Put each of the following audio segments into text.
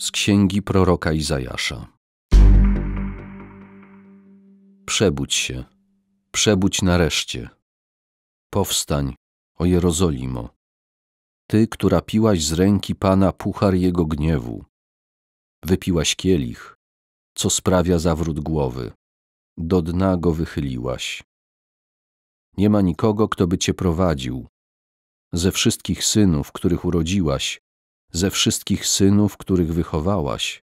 z księgi proroka Izajasza. Przebudź się, przebudź nareszcie. Powstań, o Jerozolimo. Ty, która piłaś z ręki Pana puchar jego gniewu. Wypiłaś kielich, co sprawia zawrót głowy. Do dna go wychyliłaś. Nie ma nikogo, kto by cię prowadził. Ze wszystkich synów, których urodziłaś, ze wszystkich synów, których wychowałaś,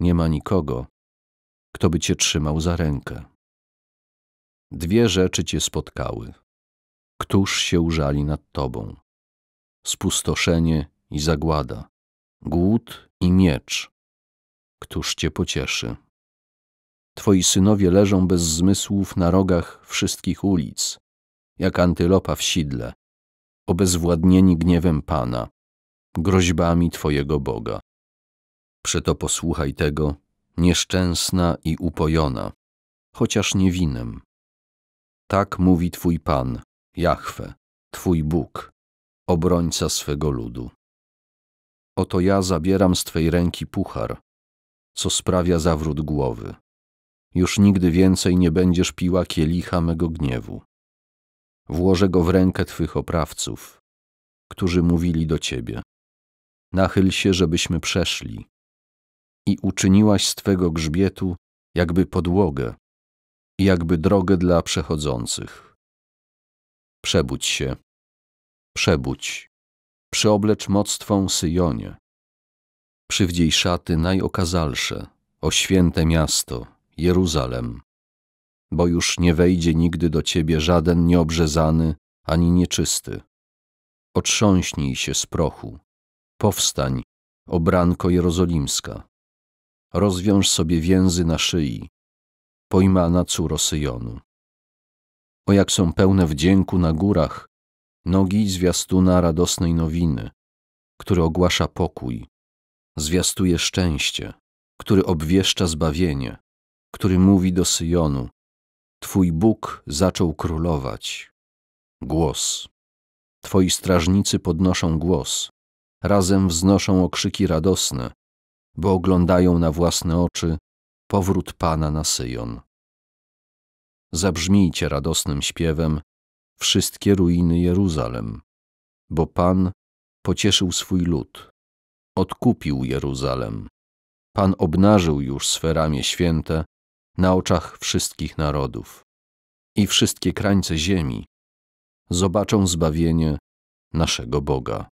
nie ma nikogo, kto by cię trzymał za rękę. Dwie rzeczy cię spotkały. Któż się użali nad tobą? Spustoszenie i zagłada, głód i miecz. Któż cię pocieszy? Twoi synowie leżą bez zmysłów na rogach wszystkich ulic, jak antylopa w sidle, obezwładnieni gniewem Pana, groźbami Twojego Boga. Przeto posłuchaj tego, nieszczęsna i upojona, chociaż niewinem. Tak mówi Twój Pan, Jahwe, Twój Bóg, obrońca swego ludu. Oto ja zabieram z Twej ręki puchar, co sprawia zawrót głowy. Już nigdy więcej nie będziesz piła kielicha mego gniewu. Włożę go w rękę Twych oprawców, którzy mówili do Ciebie nachyl się, żebyśmy przeszli. I uczyniłaś z Twego grzbietu jakby podłogę jakby drogę dla przechodzących. Przebudź się, przebudź, przyoblecz moc Twą Syjonie. Przywdziej szaty najokazalsze, o święte miasto, Jeruzalem, bo już nie wejdzie nigdy do Ciebie żaden nieobrzezany ani nieczysty. Otrząśnij się z prochu, Powstań, obranko jerozolimska. Rozwiąż sobie więzy na szyi, pojmana córo Syjonu. O jak są pełne wdzięku na górach, nogi zwiastuna radosnej nowiny, który ogłasza pokój, zwiastuje szczęście, który obwieszcza zbawienie, który mówi do Syjonu, Twój Bóg zaczął królować. Głos. Twoi strażnicy podnoszą głos razem wznoszą okrzyki radosne, bo oglądają na własne oczy powrót Pana na Syjon. Zabrzmijcie radosnym śpiewem wszystkie ruiny Jeruzalem, bo Pan pocieszył swój lud, odkupił Jeruzalem. Pan obnażył już swe ramię święte na oczach wszystkich narodów. I wszystkie krańce ziemi zobaczą zbawienie naszego Boga.